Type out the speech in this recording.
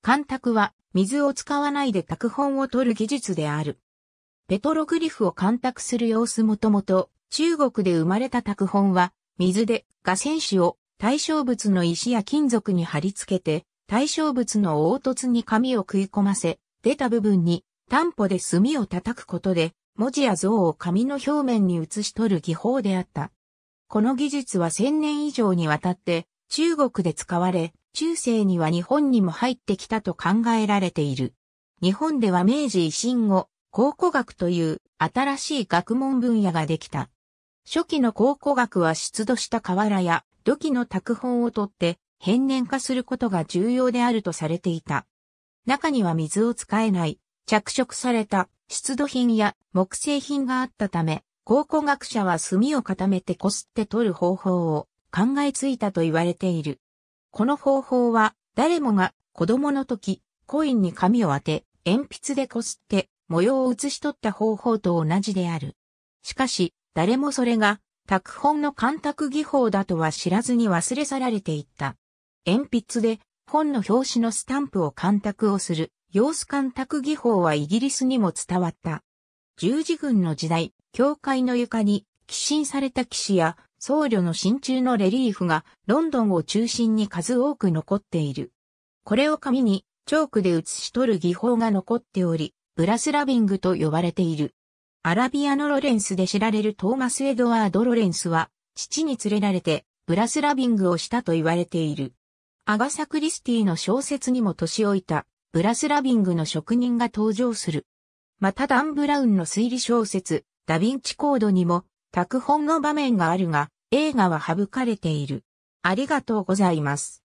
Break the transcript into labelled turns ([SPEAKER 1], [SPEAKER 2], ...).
[SPEAKER 1] 干拓は水を使わないで拓本を取る技術である。ペトログリフを干拓する様子もともと中国で生まれた拓本は水で画線紙を対象物の石や金属に貼り付けて対象物の凹凸に紙を食い込ませ出た部分に担保で墨を叩くことで文字や像を紙の表面に写し取る技法であった。この技術は1000年以上にわたって中国で使われ、中世には日本にも入ってきたと考えられている。日本では明治維新後、考古学という新しい学問分野ができた。初期の考古学は出土した瓦や土器の拓本を取って変年化することが重要であるとされていた。中には水を使えない、着色された出土品や木製品があったため、考古学者は炭を固めてこすって取る方法を考えついたと言われている。この方法は、誰もが子供の時、コインに紙を当て、鉛筆でこすって模様を写し取った方法と同じである。しかし、誰もそれが、拓本の干拓技法だとは知らずに忘れ去られていった。鉛筆で本の表紙のスタンプを干拓をする、様子干拓技法はイギリスにも伝わった。十字軍の時代、教会の床に寄進された騎士や僧侶の真鍮のレリーフがロンドンを中心に数多く残っている。これを紙にチョークで写し取る技法が残っており、ブラスラビングと呼ばれている。アラビアのロレンスで知られるトーマス・エドワード・ロレンスは、父に連れられて、ブラスラビングをしたと言われている。アガサ・クリスティの小説にも年老いた、ブラスラビングの職人が登場する。またダン・ブラウンの推理小説、ダヴィンチ・コードにも、拓本の場面があるが、映画は省かれている。ありがとうございます。